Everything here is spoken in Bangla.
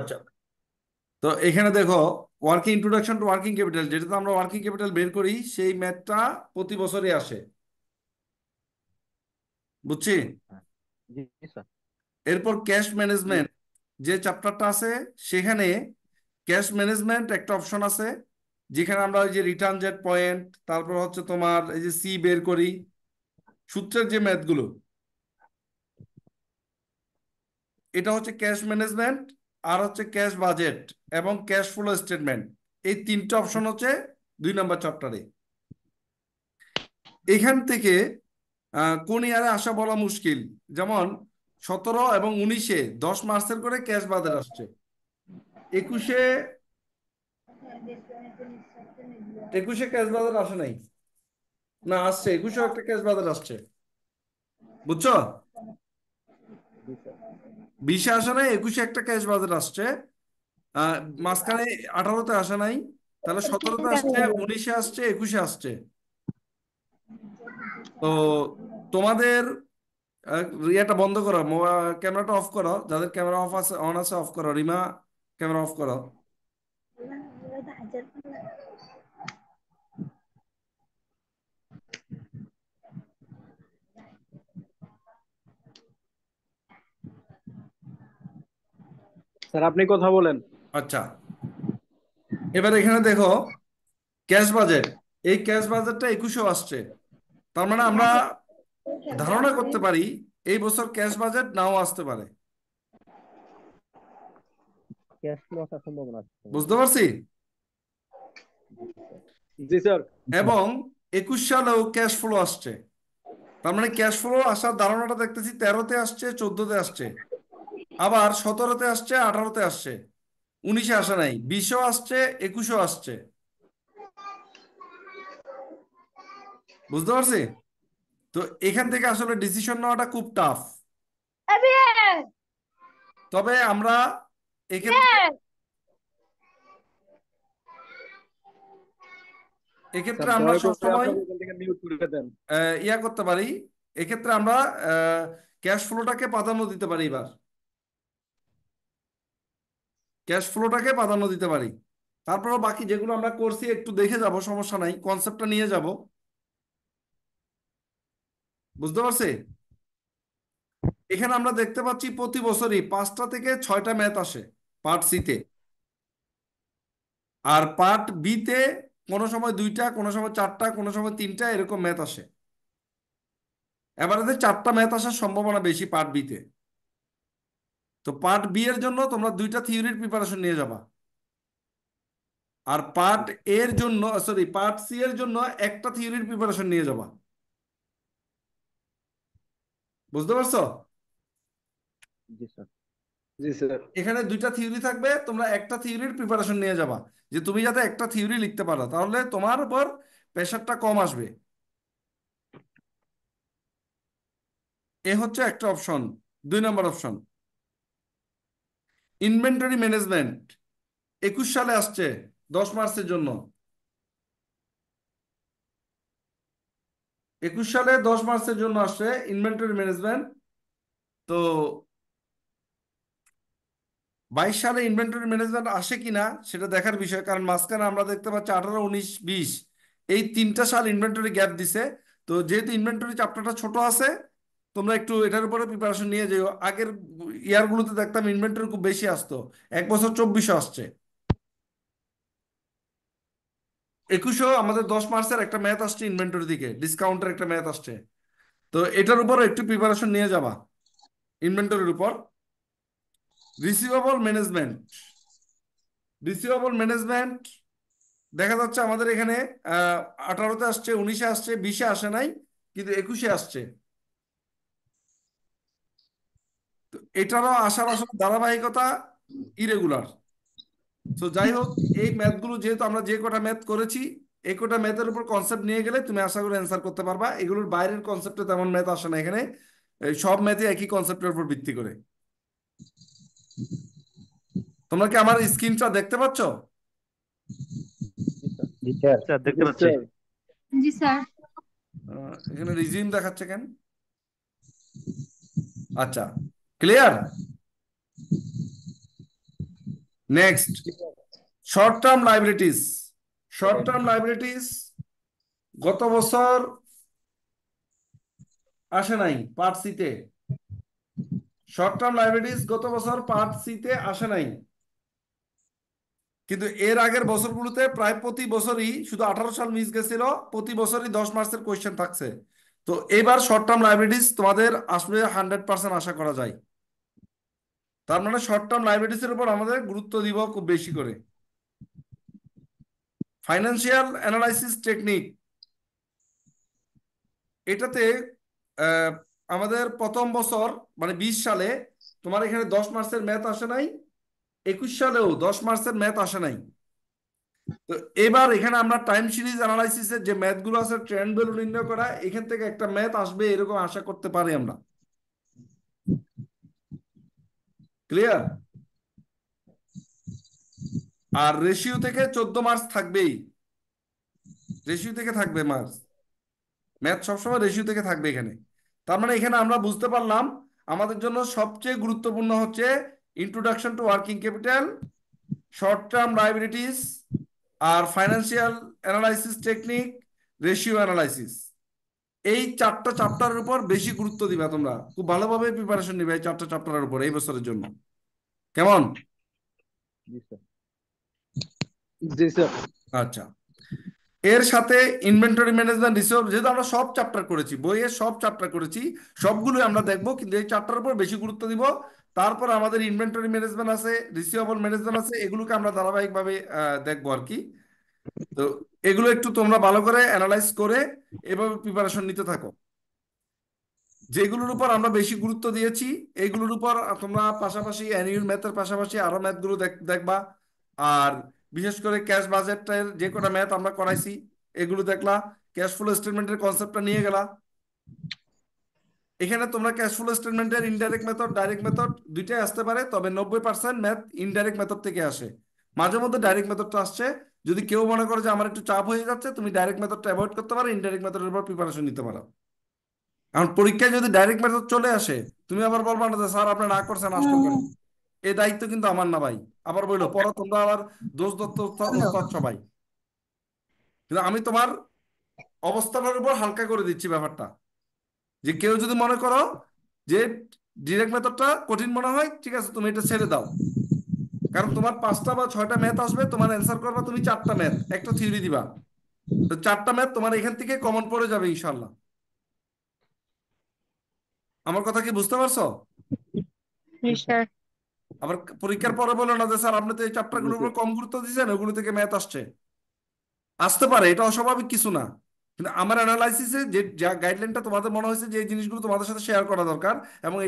আচ্ছা। তো এখানে দেখো working introduction to working capital যেটা তো আমরা ওয়ার্কিং ক্যাপিটাল বের করি সেই ম্যাথটা প্রতি বছরই আসে বুঝছি এরপর ক্যাশ ম্যানেজমেন্ট যে চ্যাপ্টারটা আছে সেখানে ক্যাশ ম্যানেজমেন্ট একটা অপশন আছে যেখানে আমরা ওই যে রিটার্ন জেট পয়েন্ট তারপর হচ্ছে তোমার এই যে সি বের করি সূত্রের যে ম্যাথগুলো এটা হচ্ছে ক্যাশ ম্যানেজমেন্ট আর হচ্ছে ক্যাশ বাজেট এবং ক্যাশ ফ্লো স্টেটমেন্ট এই তিনটা অপশন হচ্ছে দুই নম্বর চ্যাপ্টারে এখান থেকে কোন ইয়ারে আসা বলা মুশকিল যেমন সতেরো এবং উনিশে দশ মার্চের করে ক্যাশ বাজার আসছে একুশে একুশে ক্যাশ বাজার আসে নাই না আসছে একুশে একটা ক্যাশ বাজার আসছে বুঝছো বিশে আসে নাই একুশে একটা ক্যাশ বাজেট আসছে মাঝখানে আঠারোতে আসে নাই তাহলে সতেরোতে আসছে উনিশে আসছে একুশে আসছে তো তোমাদের ইয়েটা বন্ধ করো ক্যামেরাটা অফ করো যাদের ক্যামেরা অফ আছে অন আছে অফ করো রিমা ক্যামেরা অফ করো স্যার আপনি কথা বলেন আচ্ছা এবার এখানে দেখো ক্যাশ বাজেট এই ক্যাশ বাজেটটা একুশেও আসছে তার মানে আমরা ধারণা করতে পারি এই বছর ক্যাশ বাজেট নাও আসতে পারে বুঝতে পারছি এবং একুশ সালেও ক্যাশ ফ্লো আসছে তার মানে ক্যাশ ফ্লো আসার ধারণাটা দেখতেছি তেরোতে আসছে চোদ্দতে আসছে আবার সতেরোতে আসছে আঠারোতে আসছে উনিশে আসে নাই বিশও আসছে একুশও আসছে বুঝতে পারছি তো এখান থেকে আসলে ডিসিশন নেওয়াটা খুব টাফ তবে আমরা এক্ষেত্রে আমরা সবসময় ইয়া করতে পারি এক্ষেত্রে আমরা ক্যাশ ফ্লোটাকে প্রাধান্য দিতে পারি এবার ক্যাশ ফ্লোটাকে প্রাধান্য দিতে পারি তারপর বাকি যেগুলো আমরা করছি একটু দেখে যাব সমস্যা নাই কনসেপ্টটা নিয়ে যাব বুঝতে পারছি এখানে আমরা দেখতে পাচ্ছি প্রতি বছরই পাঁচটা থেকে ছয়টা ম্যাথ আসে পার্ট সিতে আর পার্ট বিতে কোনো সময় দুইটা কোনো সময় চারটা কোনো সময় তিনটা এরকম ম্যাথ আসে এবারে চারটা ম্যাথ আসার সম্ভাবনা বেশি পার্ট বিতে তো পার্ট বি এর জন্য তোমরা দুইটা থিওরির প্রিপারেশন নিয়ে যাবা আর পার্ট এর জন্য সরি পার্ট সি এর জন্য একটা থিওরির প্রিপারেশন নিয়ে যাবা বুঝতে পারছো এখানে দুইটা থিওরি থাকবে তোমরা একটা থিওরির প্রিপারেশন নিয়ে যাবা যে তুমি যাতে একটা থিওরি লিখতে পারো তাহলে তোমার উপর প্রেশারটা কম আসবে এ হচ্ছে একটা অপশন দুই নম্বর অপশন ইনভেন্টরি ম্যানেজমেন্ট একুশ সালে আসছে দশ মার্চের জন্য একুশ সালে দশ মার্চের জন্য আসছে ইনভেন্টরি ম্যানেজমেন্ট তো বাইশ সালে ইনভেন্টরি ম্যানেজমেন্ট আসে কিনা সেটা দেখার বিষয় কারণ মাঝখানে আমরা দেখতে পাচ্ছি আঠারো উনিশ বিশ এই তিনটা সাল ইনভেন্টরি গ্যাপ দিছে তো যেহেতু ইনভেন্টরি চাপ্টারটা ছোট আছে তোমরা একটু এটার উপরে প্রিপারেশন নিয়ে যেও আগের ইয়ারগুলোতে দেখতাম ইনভেন্টরি খুব বেশি আসতো এক বছর চব্বিশ আসছে একুশেও আমাদের দশ মার্চের একটা ম্যাথ আসছে ইনভেন্টরি দিকে ডিসকাউন্টের একটা ম্যাথ আসছে তো এটার উপর একটু প্রিপারেশন নিয়ে যাবা ইনভেন্টরির উপর রিসিভেবল ম্যানেজমেন্ট রিসিভেবল ম্যানেজমেন্ট দেখা যাচ্ছে আমাদের এখানে আঠারোতে আসছে উনিশে আসছে বিশে আসে নাই কিন্তু একুশে আসছে এটারও আসার আসলে ধারাবাহিকতা ইরেগুলার তো যাই হোক এই গুলো যেহেতু আমরা যে কটা ম্যাথ করেছি এই কটা ম্যাথের উপর কনসেপ্ট নিয়ে গেলে তুমি আশা করি অ্যান্সার করতে পারবা এগুলোর বাইরের কনসেপ্টে তেমন ম্যাথ আসে না এখানে সব ম্যাথে একই কনসেপ্টের উপর ভিত্তি করে তোমরা কি আমার স্ক্রিনটা দেখতে পাচ্ছ আচ্ছা, দেখতে এখানে রিজিউম দেখাচ্ছে কেন আচ্ছা clear next short term liabilities short term liabilities গত বছর আসে নাই পার্ট সিতে শর্ট টার্ম লাইবিলিটিস গত বছর পার্ট সিতে আসে নাই কিন্তু এর আগের বছরগুলোতে প্রায় প্রতি বছরই শুধু আঠারো সাল মিস গেছিল প্রতি বছরই দশ মার্চের কোয়েশ্চেন থাকছে তো এবার শর্ট টার্ম লাইবিলিটিস তোমাদের আসলে হান্ড্রেড পার্সেন্ট আশা করা যায় তার মানে শর্ট টার্ম এর উপর আমাদের গুরুত্ব দিব খুব বেশি করে ফাইন্যান্সিয়াল অ্যানালাইসিস টেকনিক এটাতে আমাদের প্রথম বছর মানে বিশ সালে তোমার এখানে দশ মার্চের ম্যাথ আসে নাই একুশ সালেও দশ মার্চের ম্যাথ আসে নাই তো এবার এখানে আমরা টাইম সিরিজ অ্যানালাইসিসের যে ম্যাথগুলো আছে ট্রেন্ড বেলু নির্ণয় করা এখান থেকে একটা ম্যাথ আসবে এরকম আশা করতে পারি আমরা ক্লিয়ার আর রেশিও থেকে চোদ্দ মার্চ থাকবেই রেশিও থেকে থাকবে মার্চ ম্যাথ সবসময় রেশিও থেকে থাকবে এখানে তার মানে এখানে আমরা বুঝতে পারলাম আমাদের জন্য সবচেয়ে গুরুত্বপূর্ণ হচ্ছে introduction to working capital short term liabilities আর financial analysis technique ratio analysis এই চারটা চ্যাপ্টারের উপর বেশি গুরুত্ব দিবে তোমরা খুব ভালোভাবে প্রিপারেশন নিবে এই চারটা চ্যাপ্টারের উপর এই বছরের জন্য কেমন আচ্ছা এর সাথে ইনভেন্টরি ম্যানেজমেন্ট রিসোর্স যেহেতু আমরা সব চ্যাপ্টার করেছি বইয়ের সব চ্যাপ্টার করেছি সবগুলোই আমরা দেখবো কিন্তু এই চ্যাপ্টারের উপর বেশি গুরুত্ব দিব তারপর আমাদের ইনভেন্টরি ম্যানেজমেন্ট আছে রিসিভেবল ম্যানেজমেন্ট আছে এগুলোকে আমরা ধারাবাহিকভাবে দেখবো আর কি তো এগুলো একটু তোমরা ভালো করে অ্যানালাইজ করে এভাবে প্রিপারেশন নিতে থাকো যেগুলোর উপর আমরা বেশি গুরুত্ব দিয়েছি এইগুলোর উপর তোমরা পাশাপাশি অ্যানুয়াল ম্যাথের পাশাপাশি আরো ম্যাথগুলো দেখবা আর বিশেষ করে ক্যাশ বাজেটের যে কটা ম্যাথ আমরা করাইছি এগুলো দেখলা ক্যাশ ফ্লো স্টেটমেন্টের কনসেপ্টটা নিয়ে গেলা এখানে তোমরা ক্যাশ ফ্লো স্টেটমেন্টের ইনডাইরেক্ট মেথড ডাইরেক্ট মেথড দুইটাই আসতে পারে তবে নব্বই পার্সেন্ট ম্যাথ ইনডাইরেক্ট মেথড থেকে আসে মাঝে মধ্যে ডাইরেক্ট মেথডটা আসছে যদি কেউ মনে করে যে আমার একটু চাপ হয়ে যাচ্ছে তুমি ডাইরেক্ট মেথডটা অ্যাভয়েড করতে পারো ইনডাইরেক্ট মেথডের উপর প্রিপারেশন নিতে পারো এখন পরীক্ষায় যদি ডাইরেক্ট মেথড চলে আসে তুমি আবার বলবো না যে স্যার আপনি না করছেন আসতে পারেন এই দায়িত্ব কিন্তু আমার না ভাই আবার বললো পরে তোমরা আবার দোষ দত্ত সবাই কিন্তু আমি তোমার অবস্থার উপর হালকা করে দিচ্ছি ব্যাপারটা যে কেউ যদি মনে করো যে ডিরেক্ট মেথডটা কঠিন মনে হয় ঠিক আছে তুমি এটা ছেড়ে দাও কারণ তোমার পাঁচটা বা ছয়টা ম্যাথ আসবে তোমার অ্যান্সার করবা তুমি চারটা ম্যাথ একটা থিওরি দিবা তো চারটা ম্যাথ তোমার এখান থেকে কমন পড়ে যাবে ইনশাল্লাহ আমার কথা কি বুঝতে পারছো আবার পরীক্ষার পরে বলো না যে স্যার আপনি তো এই চারটা গুলোর উপর কম গুরুত্ব দিয়েছেন ওগুলো থেকে ম্যাথ আসছে আসতে পারে এটা অস্বাভাবিক কিছু না কিন্তু আমার অ্যানালাইসিসে যে গাইডলাইনটা তোমাদের মনে হয়েছে যে জিনিসগুলো তোমাদের সাথে শেয়ার করা দরকার এবং